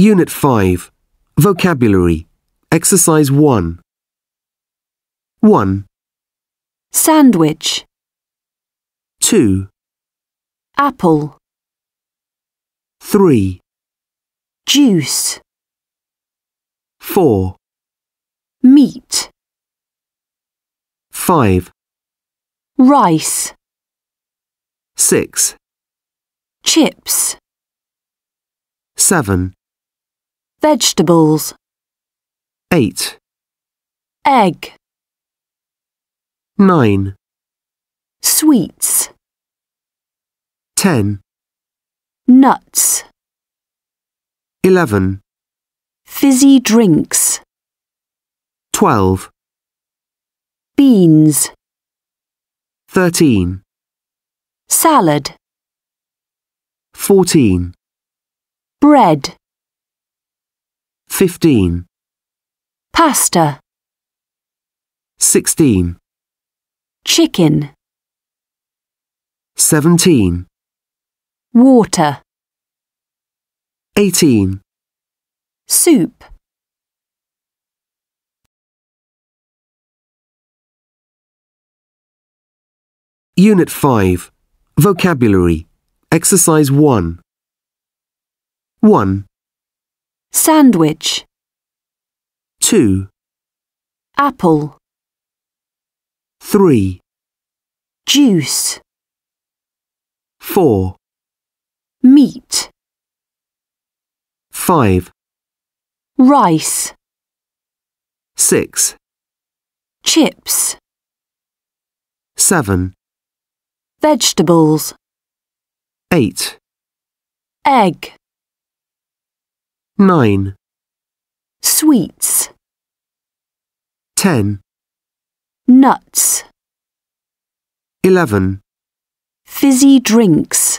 Unit 5 Vocabulary Exercise 1 1 Sandwich 2 Apple 3 Juice 4 Meat 5 Rice 6 Chips 7 Vegetables. 8. Egg. 9. Sweets. 10. Nuts. 11. Fizzy drinks. 12. Beans. 13. Salad. 14. Bread. 15. Pasta. 16. Chicken. 17. Water. 18. Soup. Unit 5. Vocabulary. Exercise 1. 1. Sandwich. 2. Apple. 3. Juice. 4. Meat. 5. Rice. 6. Chips. 7. Vegetables. 8. Egg. 9 Sweets 10 Nuts 11 Fizzy drinks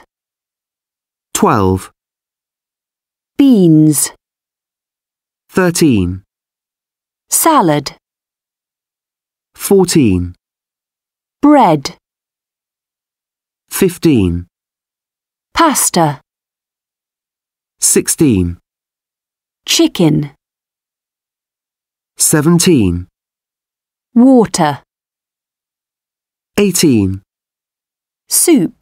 12 Beans 13 Salad 14 Bread 15 Pasta 16 Chicken. 17. Water. 18. Soup.